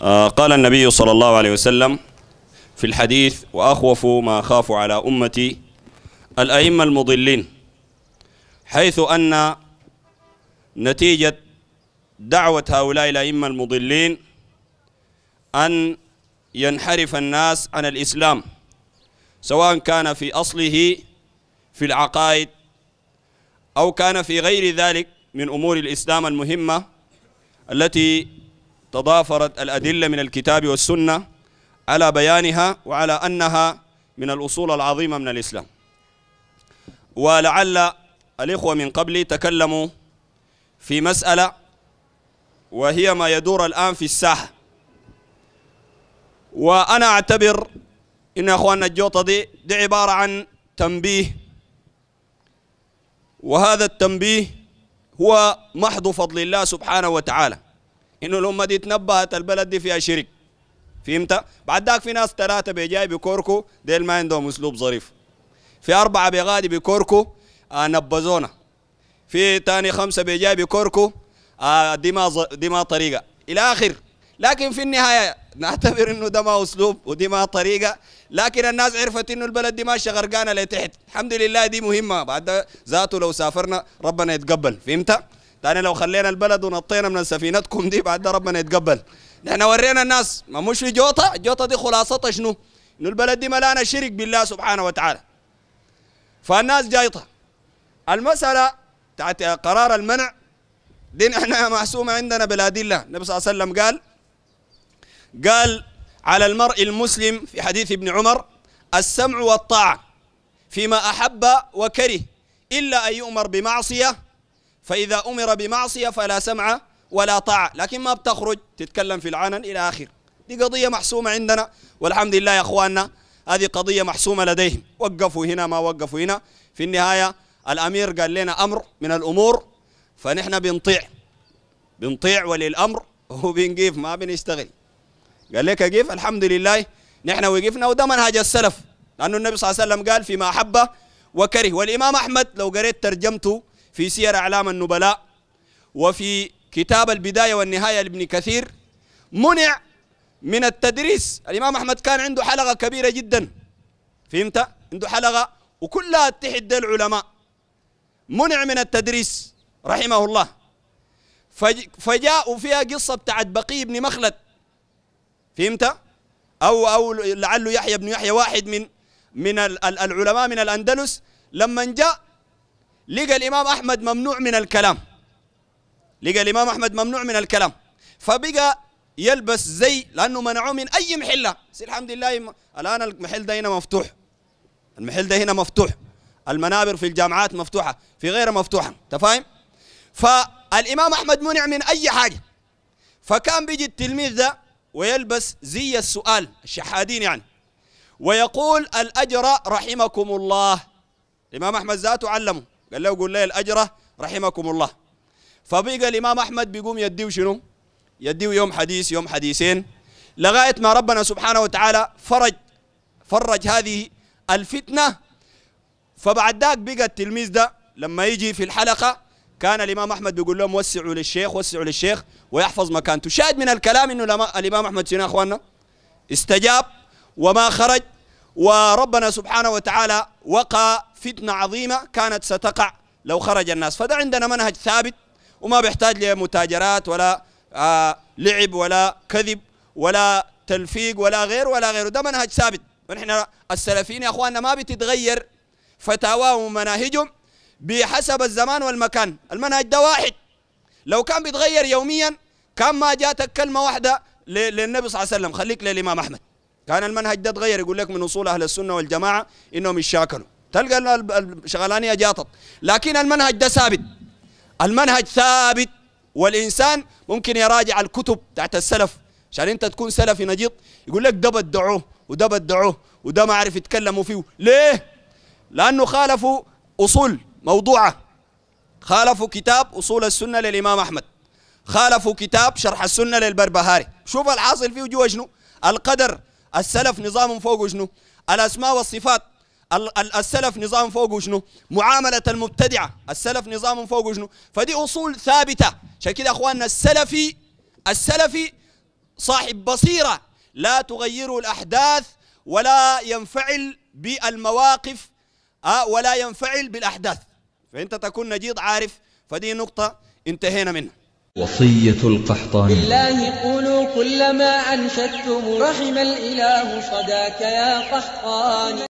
آه، قال النبي صلى الله عليه وسلم في الحديث وأخوف ما أخاف على أمتي الأئمة المضلين حيث أن نتيجة دعوة هؤلاء الأئمة المضلين أن ينحرف الناس عن الإسلام سواء كان في أصله في العقائد أو كان في غير ذلك من أمور الإسلام المهمة التي تضافرت الأدلة من الكتاب والسنة على بيانها وعلى أنها من الأصول العظيمة من الإسلام ولعل الإخوة من قبلي تكلموا في مسألة وهي ما يدور الآن في الساحة وأنا أعتبر إن أخواننا الجوطة دي دي عبارة عن تنبيه وهذا التنبيه هو محض فضل الله سبحانه وتعالى انه الامه دي تنبهت البلد دي فيها شرك فهمت؟ بعد ذاك في ناس ثلاثه بيجاي بكوركو ديل ما عندهم اسلوب ظريف في اربعه بيغادي بكوركو آه نبزونا في تاني خمسه بيجاي بكوركو آه دي ما ز... دي ما طريقه الى اخر لكن في النهايه نعتبر انه ده ما اسلوب ودي ما طريقه لكن الناس عرفت انه البلد دي ماشيه غرقانه لتحت الحمد لله دي مهمه بعد ذاته لو سافرنا ربنا يتقبل فهمت؟ تاني لو خلينا البلد ونطينا من سفينتكم دي بعد ده ربنا يتقبل نحن ورينا الناس ما مش في جوطة الجوطة دي خلاصتها شنو انه البلد دي ملانة شرك بالله سبحانه وتعالى فالناس جايطة المسألة تحت قرار المنع دي احنا محسومة عندنا بالأدلة النبي صلى الله عليه وسلم قال قال على المرء المسلم في حديث ابن عمر السمع والطاعة فيما أحب وكره إلا أن يؤمر بمعصية فإذا أمر بمعصية فلا سمع ولا طاعة لكن ما بتخرج تتكلم في العنن إلى آخر دي قضية محسومة عندنا والحمد لله يا أخواننا هذه قضية محسومة لديهم وقفوا هنا ما وقفوا هنا في النهاية الأمير قال لنا أمر من الأمور فنحن بنطيع بنطيع ولي الأمر وبنقيف ما بنشتغل قال لك كيف الحمد لله نحن وقفنا وده منهج السلف لأنه النبي صلى الله عليه وسلم قال فيما أحبه وكره والإمام أحمد لو قريت ترجمته في سير أعلام النبلاء وفي كتاب البداية والنهاية لابن كثير منع من التدريس الإمام أحمد كان عنده حلقة كبيرة جدا فهمت؟ عنده حلقة وكلها اتحد العلماء منع من التدريس رحمه الله فجاءوا فيها قصة بتاعت بقي بن مخلد فهمت؟ أو أو لعله يحيى بن يحيى واحد من من العلماء من الأندلس لما جاء لقى الإمام أحمد ممنوع من الكلام لقى الإمام أحمد ممنوع من الكلام فبقى يلبس زي لأنه منعوه من أي محلة الحمد لله الآن المحل ده هنا مفتوح المحل ده هنا مفتوح المنابر في الجامعات مفتوحة في غيرها مفتوحة تفاهم فالإمام أحمد منع من أي حاجة فكان بيجي التلميذ ده ويلبس زي السؤال الشحادين يعني ويقول الأجر رحمكم الله الإمام أحمد ذاته علمه قال له قول لي الأجرة رحمكم الله فبقى الإمام أحمد بيقوم يديه شنو يديه يوم حديث يوم حديثين لغاية ما ربنا سبحانه وتعالى فرج فرج هذه الفتنة فبعد ذاك بقى التلميذ ده لما يجي في الحلقة كان الإمام أحمد بيقول لهم وسعوا للشيخ وسعوا للشيخ ويحفظ مكانته شاهد من الكلام إنه الإمام أحمد سينا أخواننا استجاب وما خرج وربنا سبحانه وتعالى وقى فتنة عظيمة كانت ستقع لو خرج الناس فده عندنا منهج ثابت وما بيحتاج لمتاجرات ولا آه لعب ولا كذب ولا تلفيق ولا غير ولا غيره ده منهج ثابت ونحن السلفيين يا اخواننا ما بتتغير فتاواهم ومناهجهم بحسب الزمان والمكان المنهج ده واحد لو كان بيتغير يوميا كان ما جاتك كلمه واحده للنبي صلى الله عليه وسلم خليك للامام احمد كان المنهج ده اتغير يقول لك من اصول اهل السنه والجماعه انهم يتشاكلوا تلقى الشغلانية جاطت لكن المنهج ده ثابت المنهج ثابت والإنسان ممكن يراجع الكتب تحت السلف عشان أنت تكون سلفي نجيط يقول لك ده بدعوه وده بدعوه وده ما عرف يتكلموا فيه ليه؟ لأنه خالفوا أصول موضوعة خالفوا كتاب أصول السنة للإمام أحمد خالفوا كتاب شرح السنة للبربهاري شوف الحاصل فيه جوا شنو القدر السلف نظام فوق شنو الأسماء والصفات السلف نظام فوق شنو معاملة المبتدعة السلف نظام فوق شنو فدي أصول ثابتة عشان كده أخواننا السلفي السلفي صاحب بصيرة لا تغيره الأحداث ولا ينفعل بالمواقف آه، ولا ينفعل بالأحداث فأنت تكون نجيض عارف فدي نقطة انتهينا منها وصية القحطان بالله قولوا كلما أنشدتم رحم الإله صداك يا قحطان